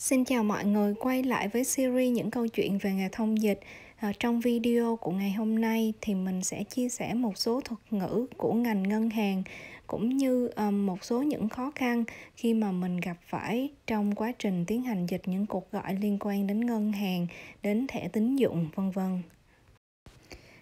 Xin chào mọi người quay lại với series những câu chuyện về nghề thông dịch. À, trong video của ngày hôm nay thì mình sẽ chia sẻ một số thuật ngữ của ngành ngân hàng cũng như um, một số những khó khăn khi mà mình gặp phải trong quá trình tiến hành dịch những cuộc gọi liên quan đến ngân hàng, đến thẻ tín dụng vân vân.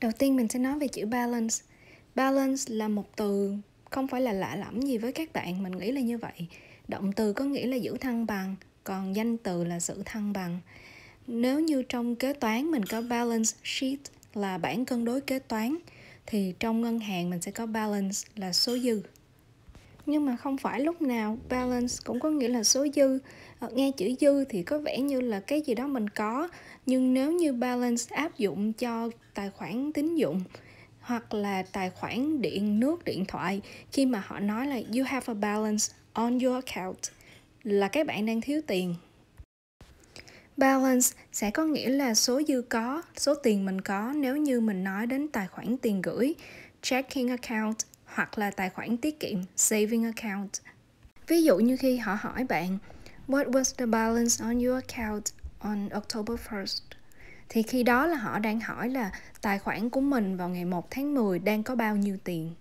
Đầu tiên mình sẽ nói về chữ balance. Balance là một từ không phải là lạ lẫm gì với các bạn, mình nghĩ là như vậy. Động từ có nghĩa là giữ thăng bằng, còn danh từ là sự thăng bằng nếu như trong kế toán mình có balance sheet là bản cân đối kế toán thì trong ngân hàng mình sẽ có balance là số dư nhưng mà không phải lúc nào balance cũng có nghĩa là số dư ờ, nghe chữ dư thì có vẻ như là cái gì đó mình có nhưng nếu như balance áp dụng cho tài khoản tín dụng hoặc là tài khoản điện nước điện thoại khi mà họ nói là you have a balance on your account là các bạn đang thiếu tiền balance sẽ có nghĩa là số dư có số tiền mình có nếu như mình nói đến tài khoản tiền gửi checking account hoặc là tài khoản tiết kiệm saving account ví dụ như khi họ hỏi bạn what was the balance on your account on October 1st thì khi đó là họ đang hỏi là tài khoản của mình vào ngày 1 tháng 10 đang có bao nhiêu tiền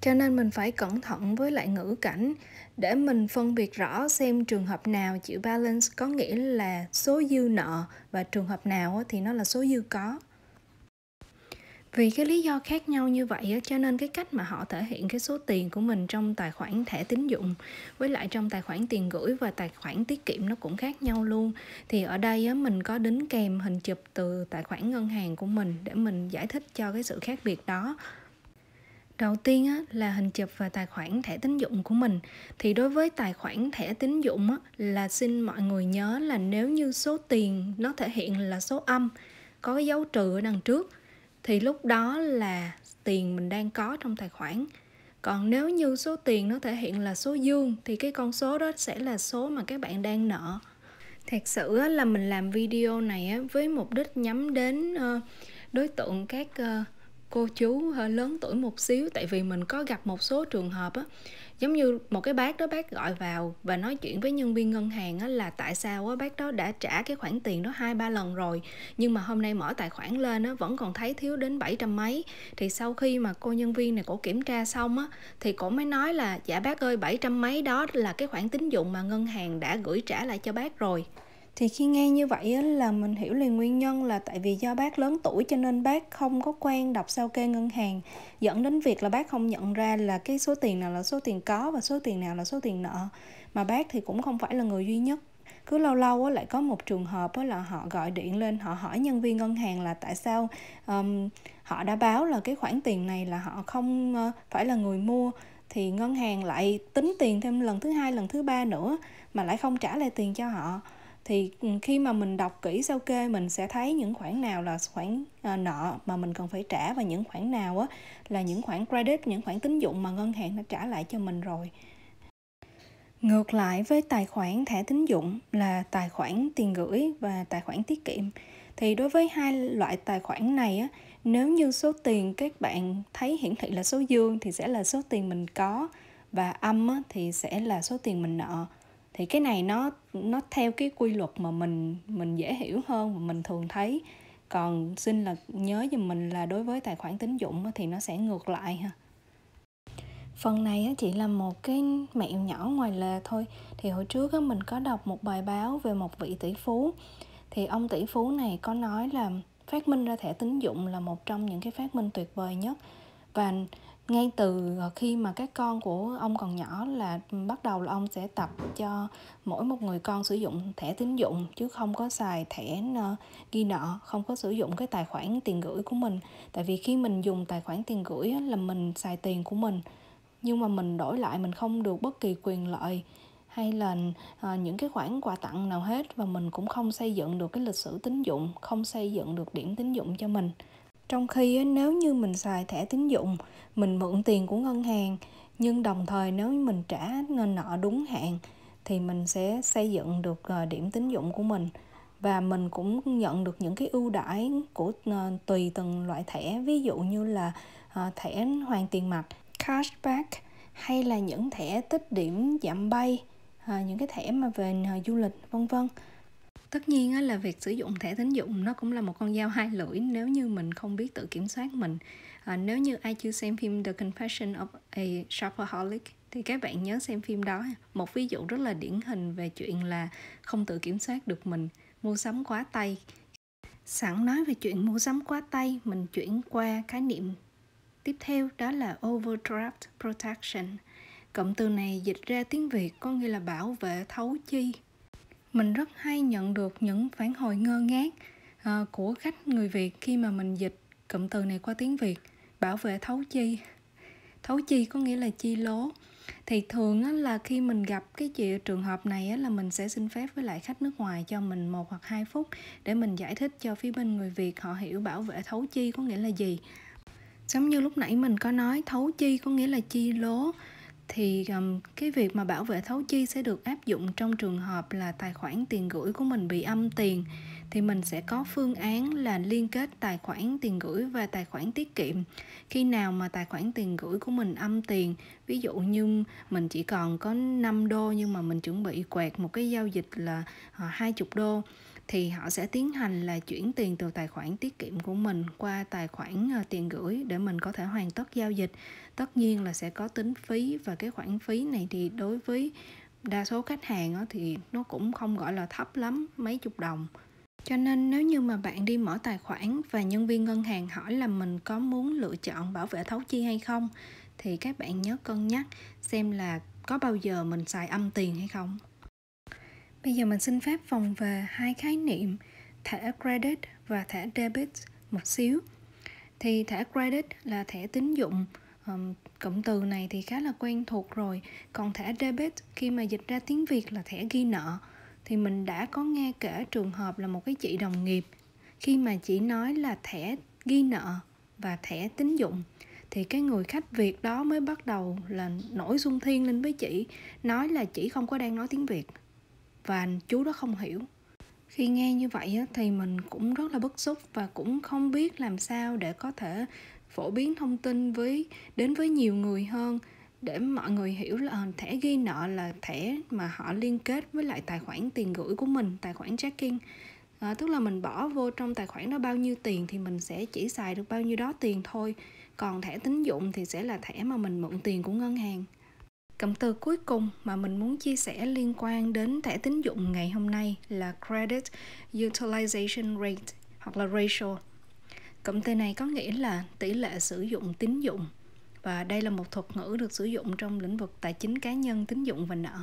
cho nên mình phải cẩn thận với lại ngữ cảnh để mình phân biệt rõ xem trường hợp nào chữ balance có nghĩa là số dư nợ và trường hợp nào thì nó là số dư có vì cái lý do khác nhau như vậy cho nên cái cách mà họ thể hiện cái số tiền của mình trong tài khoản thẻ tín dụng với lại trong tài khoản tiền gửi và tài khoản tiết kiệm nó cũng khác nhau luôn thì ở đây mình có đính kèm hình chụp từ tài khoản ngân hàng của mình để mình giải thích cho cái sự khác biệt đó đầu tiên là hình chụp và tài khoản thẻ tín dụng của mình thì đối với tài khoản thẻ tín dụng là xin mọi người nhớ là nếu như số tiền nó thể hiện là số âm có dấu trừ ở đằng trước thì lúc đó là tiền mình đang có trong tài khoản còn nếu như số tiền nó thể hiện là số dương thì cái con số đó sẽ là số mà các bạn đang nợ thật sự là mình làm video này với mục đích nhắm đến ờ, đối tượng các ờ, cô chú lớn tuổi một xíu tại vì mình có gặp một số trường hợp á giống như một cái bác đó bác gọi vào và nói chuyện với nhân viên ngân hàng á là tại sao á bác đó đã trả cái khoản tiền đó hai ba lần rồi nhưng mà hôm nay mở tài khoản lên á vẫn còn thấy thiếu đến 700 mấy thì sau khi mà cô nhân viên này cổ kiểm tra xong á thì cổ mới nói là dạ bác ơi 700 mấy đó là cái khoản tín dụng mà ngân hàng đã gửi trả lại cho bác rồi thì khi nghe như vậy là mình hiểu liền nguyên nhân là tại vì do bác lớn tuổi cho nên bác không có quen đọc sao kê ngân hàng dẫn đến việc là bác không nhận ra là cái số tiền nào là số tiền có và số tiền nào là số tiền nợ mà bác thì cũng không phải là người duy nhất cứ lâu lâu lại có một trường hợp là họ gọi điện lên họ hỏi nhân viên ngân hàng là tại sao um, họ đã báo là cái khoản tiền này là họ không phải là người mua thì ngân hàng lại tính tiền thêm lần thứ hai lần thứ ba nữa mà lại không trả lại tiền cho họ thì ừ, khi mà mình đọc kỹ sao kê mình sẽ thấy những khoản nào là khoản à, nợ mà mình cần phải trả và những khoản nào á, là những khoản credit những khoản tín dụng mà ngân hàng đã trả lại cho mình rồi ngược lại với tài khoản thẻ tín dụng là tài khoản tiền gửi và tài khoản tiết kiệm thì đối với hai loại tài khoản này á, nếu như số tiền các bạn thấy hiển thị là số dương thì sẽ là số tiền mình có và âm thì sẽ là số tiền mình nợ thì cái này nó nó theo cái quy luật mà mình mình dễ hiểu hơn và mình thường thấy còn xin là nhớ giùm mình là đối với tài khoản tín dụng thì nó sẽ ngược lại ha phần này chỉ là một cái mẹo nhỏ ngoài lề thôi thì hồi trước mình có đọc một bài báo về một vị tỷ phú thì ông tỷ phú này có nói là phát minh ra thẻ tín dụng là một trong những cái phát minh tuyệt vời nhất và ngay từ ờ, khi mà các con của ông còn nhỏ là ừ, bắt đầu là ông sẽ tập cho mỗi một người con sử dụng thẻ tín dụng chứ không có xài thẻ ghi nợ không có sử dụng cái tài khoản tiền gửi của mình tại vì khi mình dùng tài khoản tiền gửi là mình xài tiền của mình nhưng mà mình đổi lại mình không được bất kỳ quyền lợi hay là ờ, những cái khoản quà tặng nào hết và mình cũng không xây dựng được cái lịch sử tín dụng không xây dựng được điểm tín dụng cho mình trong khi nếu như mình xài thẻ tín dụng mình mượn tiền của ngân hàng nhưng đồng thời nếu mình trả nên nợ đúng hạn thì mình sẽ xây dựng được ờ, điểm tín dụng của mình và mình cũng nhận được những cái ưu đãi của ờ, tùy từng loại thẻ ví dụ như là ờ, thẻ hoàn tiền mặt cashback hay là những thẻ tích điểm giảm bay những cái thẻ mà về du lịch vân vân tất nhiên là việc sử dụng thẻ tín dụng nó cũng là một con dao hai lưỡi nếu như mình không biết tự kiểm soát mình à, nếu như ai chưa xem phim The Confession of a Shopaholic thì các bạn nhớ xem phim đó một ví dụ rất là điển hình về chuyện là không tự kiểm soát được mình mua sắm quá tay sẵn nói về chuyện mua sắm quá tay mình chuyển qua khái niệm tiếp theo đó là overdraft protection cụm từ này dịch ra tiếng việt có nghĩa là bảo vệ thấu chi mình rất hay nhận được những phản hồi ngơ ngác uh, của khách người việt khi mà mình dịch cụm từ này qua tiếng việt bảo vệ thấu chi thấu chi có nghĩa là chi lố thì thường á, là khi mình gặp cái chuyện trường hợp này á, là mình sẽ xin phép với lại khách nước ngoài cho mình một hoặc hai phút để mình giải thích cho phía bên người việt họ hiểu bảo vệ thấu chi có nghĩa là gì giống như lúc nãy mình có nói thấu chi có nghĩa là chi lố thì um, cái việc mà bảo vệ thấu chi sẽ được áp dụng trong trường hợp là tài khoản tiền gửi của mình bị âm tiền thì mình sẽ có phương án là liên kết tài khoản tiền gửi và tài khoản tiết kiệm khi nào mà tài khoản tiền gửi của mình âm tiền ví dụ như mình chỉ còn có 5 đô nhưng mà mình chuẩn bị quẹt một cái giao dịch là 20 ờ, đô thì họ sẽ tiến hành là chuyển tiền từ tài khoản tiết kiệm của mình qua tài khoản ờ, tiền gửi để mình có thể hoàn tất giao dịch tất nhiên là sẽ có tính phí và cái khoản phí này thì đối với đa số khách hàng thì nó cũng không gọi là thấp lắm mấy chục đồng cho nên nếu như mà bạn đi mở tài khoản và nhân viên ngân hàng hỏi là mình có muốn lựa chọn bảo vệ thấu chi hay không thì các bạn nhớ cân nhắc xem là có bao giờ mình xài âm tiền hay không Bây giờ mình xin phép vòng về hai khái niệm thẻ credit và thẻ debit một xíu. Thì thẻ credit là thẻ tín dụng cụm từ này thì khá là quen thuộc rồi còn thẻ debit khi mà dịch ra tiếng việt là thẻ ghi nợ thì mình đã có nghe kể trường hợp là một cái chị đồng nghiệp khi mà chị nói là thẻ ghi nợ và thẻ tín dụng thì cái người khách việt đó mới bắt đầu là nổi xung thiên lên với chị nói là chị không có đang nói tiếng việt và chú đó không hiểu khi nghe như vậy thì mình cũng rất là bức xúc và cũng không biết làm sao để có thể phổ biến thông tin với đến với nhiều người hơn để mọi người hiểu là ờ, thẻ ghi nợ là thẻ mà họ liên kết với lại tài khoản tiền gửi của mình tài khoản checking à, tức là mình bỏ vô trong tài khoản đó bao nhiêu tiền thì mình sẽ chỉ xài được bao nhiêu đó tiền thôi còn thẻ tín dụng thì sẽ là thẻ mà mình mượn tiền của ngân hàng Cụm từ cuối cùng mà mình muốn chia sẻ liên quan đến thẻ tín dụng ngày hôm nay là Credit Utilization Rate hoặc là Ratio. Cụm từ này có nghĩa là tỷ lệ sử dụng tín dụng và đây là một thuật ngữ được sử dụng trong lĩnh vực tài chính cá nhân tín dụng và nợ.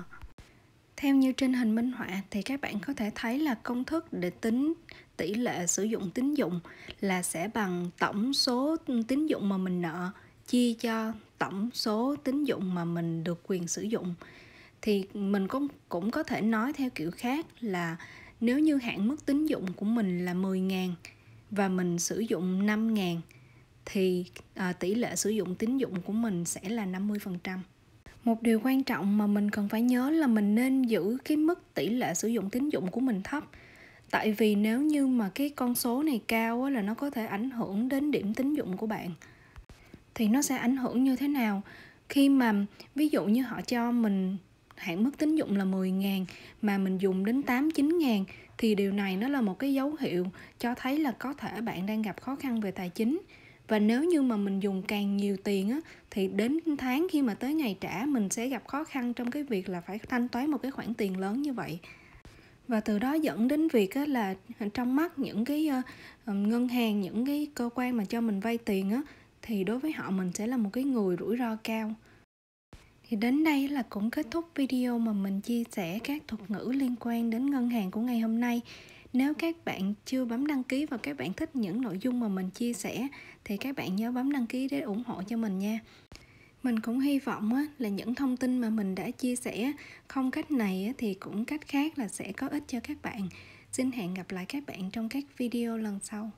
Theo như trên hình minh họa thì các bạn có thể thấy là công thức để tính tỷ lệ sử dụng tín dụng là sẽ bằng tổng số tín dụng mà mình nợ chia cho tổng số tín dụng mà mình được quyền sử dụng thì mình cũng cũng có thể nói theo kiểu khác là nếu như hạn mức tín dụng của mình là 10.000 và mình sử dụng 5.000 thì à, tỷ lệ sử dụng tín dụng của mình sẽ là 50%. Một điều quan trọng mà mình cần phải nhớ là mình nên giữ cái mức tỷ lệ sử dụng tín dụng của mình thấp. Tại vì nếu như mà cái con số này cao là nó có thể ảnh hưởng đến điểm tín dụng của bạn thì nó sẽ ảnh hưởng như thế nào khi mà ví dụ như họ cho mình hạn mức tín dụng là 10 ngàn mà mình dùng đến 8 9 ngàn thì điều này nó là một cái dấu hiệu cho thấy là có thể bạn đang gặp khó khăn về tài chính và nếu như mà mình dùng càng nhiều tiền á, thì đến tháng khi mà tới ngày trả mình sẽ gặp khó khăn trong cái việc là phải thanh toán một cái khoản tiền lớn như vậy và từ đó dẫn đến việc là trong mắt những cái ờ, ngân hàng những cái cơ quan mà cho mình vay tiền á, thì đối với họ mình sẽ là một cái người rủi ro cao thì đến đây là cũng kết thúc video mà mình chia sẻ các thuật ngữ liên quan đến ngân hàng của ngày hôm nay nếu các bạn chưa bấm đăng ký và các bạn thích những nội dung mà mình chia sẻ thì các bạn nhớ bấm đăng ký để ủng hộ cho mình nha mình cũng hy vọng là những thông tin mà mình đã chia sẻ không cách này thì cũng cách khác là sẽ có ích cho các bạn xin hẹn gặp lại các bạn trong các video lần sau